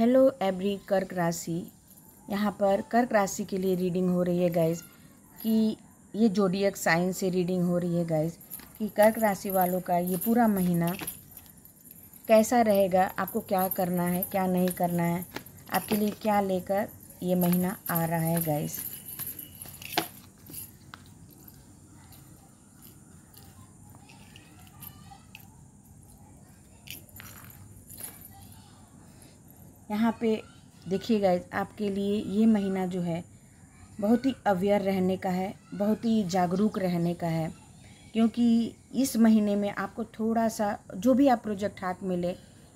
hello every कर्क राशि यहाँ पर कर्क राशि के लिए रीडिंग हो रही है गाइज कि ये जोडियक साइन से रीडिंग हो रही है गाइज कि कर्क राशि वालों का ये पूरा महीना कैसा रहेगा आपको क्या करना है क्या नहीं करना है आपके लिए क्या लेकर ये महीना आ रहा है गाइज़ यहाँ पे देखिए गाइज आपके लिए ये महीना जो है बहुत ही अवेयर रहने का है बहुत ही जागरूक रहने का है क्योंकि इस महीने में आपको थोड़ा सा जो भी आप प्रोजेक्ट हाथ में ले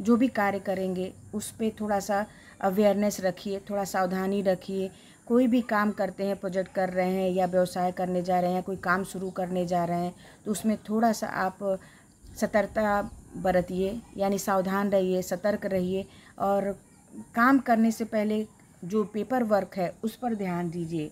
जो भी कार्य करेंगे उस पर थोड़ा सा अवेयरनेस रखिए थोड़ा सावधानी रखिए कोई भी काम करते हैं प्रोजेक्ट कर रहे हैं या व्यवसाय करने जा रहे हैं कोई काम शुरू करने जा रहे हैं तो उसमें थोड़ा सा आप सतर्कता बरतिए यानी सावधान रहिए सतर्क रहिए और काम करने से पहले जो पेपर वर्क है उस पर ध्यान दीजिए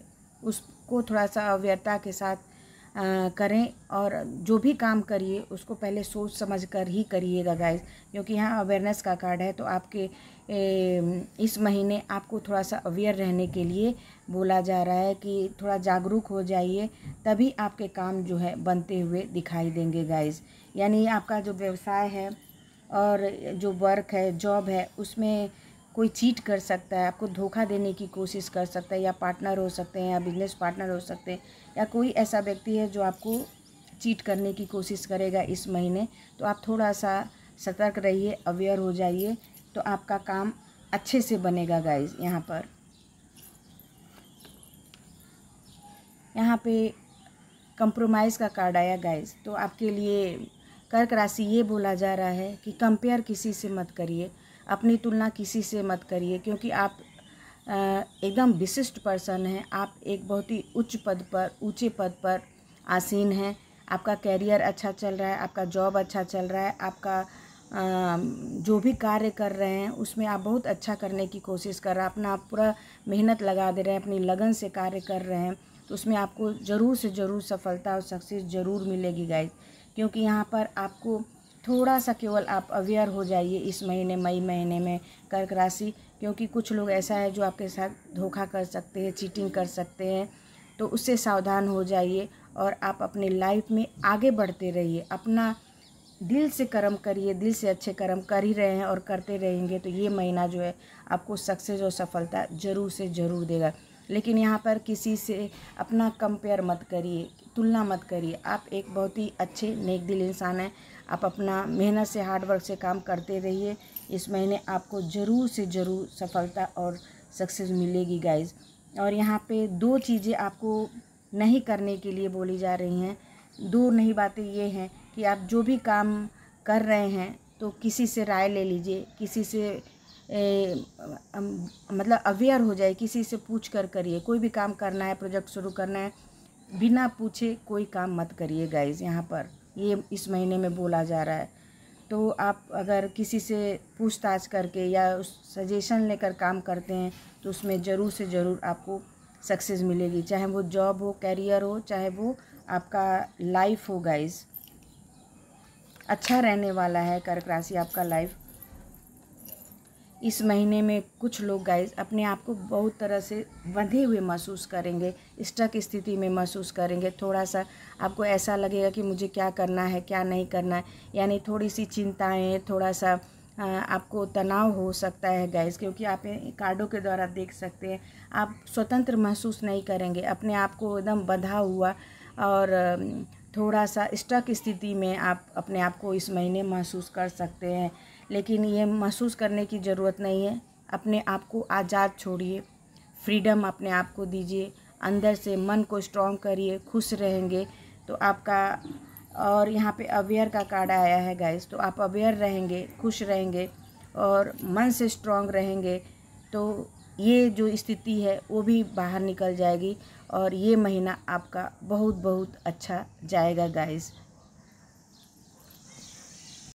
उसको थोड़ा सा अव्यता के साथ आ, करें और जो भी काम करिए उसको पहले सोच समझ कर ही करिएगा गाइस क्योंकि यहाँ अवेयरनेस का कार्ड है तो आपके ए, इस महीने आपको थोड़ा सा अवेयर रहने के लिए बोला जा रहा है कि थोड़ा जागरूक हो जाइए तभी आपके काम जो है बनते हुए दिखाई देंगे गाइस यानी आपका जो व्यवसाय है और जो वर्क है जॉब है उसमें कोई चीट कर सकता है आपको धोखा देने की कोशिश कर सकता है या पार्टनर हो सकते हैं या बिजनेस पार्टनर हो सकते हैं या कोई ऐसा व्यक्ति है जो आपको चीट करने की कोशिश करेगा इस महीने तो आप थोड़ा सा सतर्क रहिए अवेयर हो जाइए तो आपका काम अच्छे से बनेगा गाइज यहाँ पर यहाँ पे कंप्रोमाइज़ का कार्ड आया गाइज तो आपके लिए कर्क राशि ये बोला जा रहा है कि कंपेयर किसी से मत करिए अपनी तुलना किसी से मत करिए क्योंकि आप एकदम विशिष्ट पर्सन हैं आप एक बहुत ही उच्च पद पर ऊंचे पद पर आसीन हैं आपका कैरियर अच्छा चल रहा है आपका जॉब अच्छा चल रहा है आपका जो भी कार्य कर रहे हैं उसमें आप बहुत अच्छा करने की कोशिश कर रहे हैं अपना आप पूरा मेहनत लगा दे रहे हैं अपनी लगन से कार्य कर रहे हैं तो उसमें आपको ज़रूर से ज़रूर सफलता और सक्सेस ज़रूर मिलेगी गाइज क्योंकि यहाँ पर आपको थोड़ा सा केवल आप अवेयर हो जाइए इस महीने मई महीने में कर्क राशि क्योंकि कुछ लोग ऐसा है जो आपके साथ धोखा कर सकते हैं चीटिंग कर सकते हैं तो उससे सावधान हो जाइए और आप अपने लाइफ में आगे बढ़ते रहिए अपना दिल से कर्म करिए दिल से अच्छे कर्म कर ही रहे हैं और करते रहेंगे तो ये महीना जो है आपको सक्सेस और सफलता ज़रूर से ज़रूर देगा लेकिन यहाँ पर किसी से अपना कंपेयर मत करिए तुलना मत करिए आप एक बहुत ही अच्छे नेक दिल इंसान हैं आप अपना मेहनत से हार्डवर्क से काम करते रहिए इस महीने आपको ज़रूर से ज़रूर सफलता और सक्सेस मिलेगी गाइज और यहाँ पे दो चीज़ें आपको नहीं करने के लिए बोली जा रही हैं दो नहीं बातें ये हैं कि आप जो भी काम कर रहे हैं तो किसी से राय ले लीजिए किसी से ए, मतलब अवेयर हो जाए किसी से पूछ कर करिए कोई भी काम करना है प्रोजेक्ट शुरू करना है बिना पूछे कोई काम मत करिए गाइज यहाँ पर ये इस महीने में बोला जा रहा है तो आप अगर किसी से पूछताछ करके या उस सजेशन लेकर काम करते हैं तो उसमें ज़रूर से ज़रूर आपको सक्सेस मिलेगी चाहे वो जॉब हो कैरियर हो चाहे वो आपका लाइफ हो गाइज़ अच्छा रहने वाला है कर्क राशि आपका लाइफ इस महीने में कुछ लोग गाइस अपने आप को बहुत तरह से बंधे हुए महसूस करेंगे स्टक स्थिति में महसूस करेंगे थोड़ा सा आपको ऐसा लगेगा कि मुझे क्या करना है क्या नहीं करना है यानी थोड़ी सी चिंताएं थोड़ा सा आपको तनाव हो सकता है गैस क्योंकि आप कार्डों के द्वारा देख सकते हैं आप स्वतंत्र महसूस नहीं करेंगे अपने आप को एकदम बंधा हुआ और थोड़ा सा स्टक स्थिति में आप अपने आप को इस महीने महसूस कर सकते हैं लेकिन ये महसूस करने की ज़रूरत नहीं है अपने आप को आज़ाद छोड़िए फ्रीडम अपने आप को दीजिए अंदर से मन को स्ट्रॉन्ग करिए खुश रहेंगे तो आपका और यहाँ पे अवेयर का कार्ड आया है गाइस तो आप अवेयर रहेंगे खुश रहेंगे और मन से स्ट्रॉन्ग रहेंगे तो ये जो स्थिति है वो भी बाहर निकल जाएगी और ये महीना आपका बहुत बहुत अच्छा जाएगा गाइस